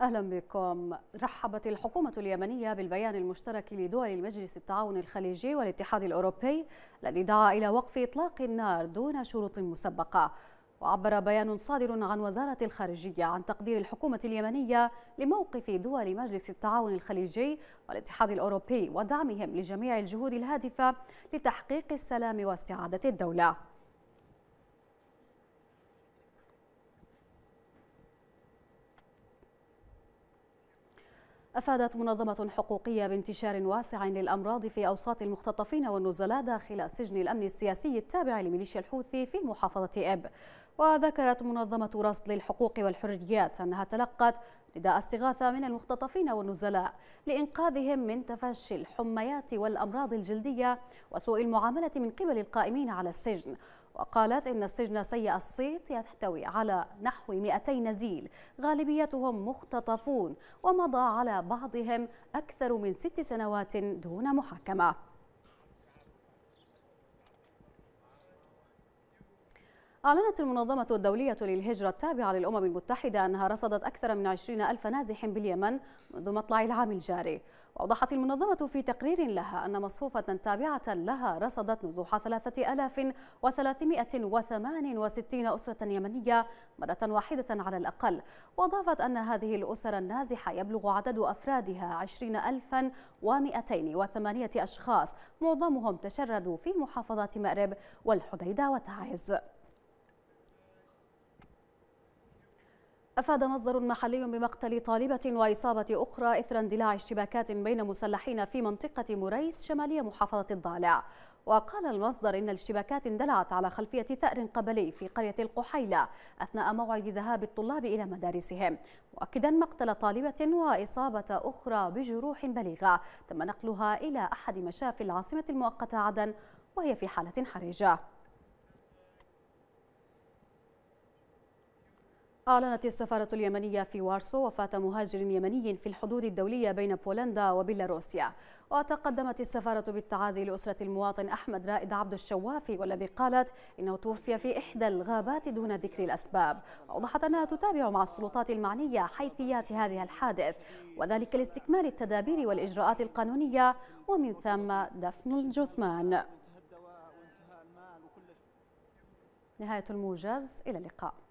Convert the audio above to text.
أهلا بكم رحبت الحكومة اليمنية بالبيان المشترك لدول المجلس التعاون الخليجي والاتحاد الأوروبي الذي دعا إلى وقف إطلاق النار دون شروط مسبقة وعبر بيان صادر عن وزارة الخارجية عن تقدير الحكومة اليمنية لموقف دول مجلس التعاون الخليجي والاتحاد الأوروبي ودعمهم لجميع الجهود الهادفة لتحقيق السلام واستعادة الدولة أفادت منظمة حقوقية بانتشار واسع للأمراض في أوساط المختطفين والنزلاء داخل سجن الأمن السياسي التابع لميليشيا الحوثي في محافظة إب وذكرت منظمة رصد للحقوق والحريات أنها تلقت نداء استغاثة من المختطفين والنزلاء لإنقاذهم من تفشي الحميات والأمراض الجلدية وسوء المعاملة من قبل القائمين على السجن وقالت إن السجن سيء الصيت يحتوي على نحو 200 نزيل غالبيتهم مختطفون ومضى على بعضهم أكثر من ست سنوات دون محاكمة أعلنت المنظمة الدولية للهجرة التابعة للأمم المتحدة أنها رصدت أكثر من 20 ألف نازح باليمن منذ مطلع العام الجاري وأوضحت المنظمة في تقرير لها أن مصفوفة تابعة لها رصدت نزوح 3368 أسرة يمنية مرة واحدة على الأقل وأضافت أن هذه الأسر النازحة يبلغ عدد أفرادها 20208 أشخاص معظمهم تشردوا في محافظات مأرب والحديدة وتعز أفاد مصدر محلي بمقتل طالبة وإصابة أخرى إثر اندلاع اشتباكات بين مسلحين في منطقة مريس شمالية محافظة الضالع وقال المصدر إن الاشتباكات اندلعت على خلفية ثأر قبلي في قرية القحيلة أثناء موعد ذهاب الطلاب إلى مدارسهم مؤكدا مقتل طالبة وإصابة أخرى بجروح بليغة تم نقلها إلى أحد مشافي العاصمة المؤقتة عدن وهي في حالة حرجة أعلنت السفارة اليمنية في وارسو وفاة مهاجر يمني في الحدود الدولية بين بولندا وبيلاروسيا وتقدمت السفارة بالتعازي لأسرة المواطن أحمد رائد عبد الشوافي والذي قالت إنه توفي في إحدى الغابات دون ذكر الأسباب أوضحت أنها تتابع مع السلطات المعنية حيثيات هذه الحادث وذلك لاستكمال التدابير والإجراءات القانونية ومن ثم دفن الجثمان نهاية الموجز إلى اللقاء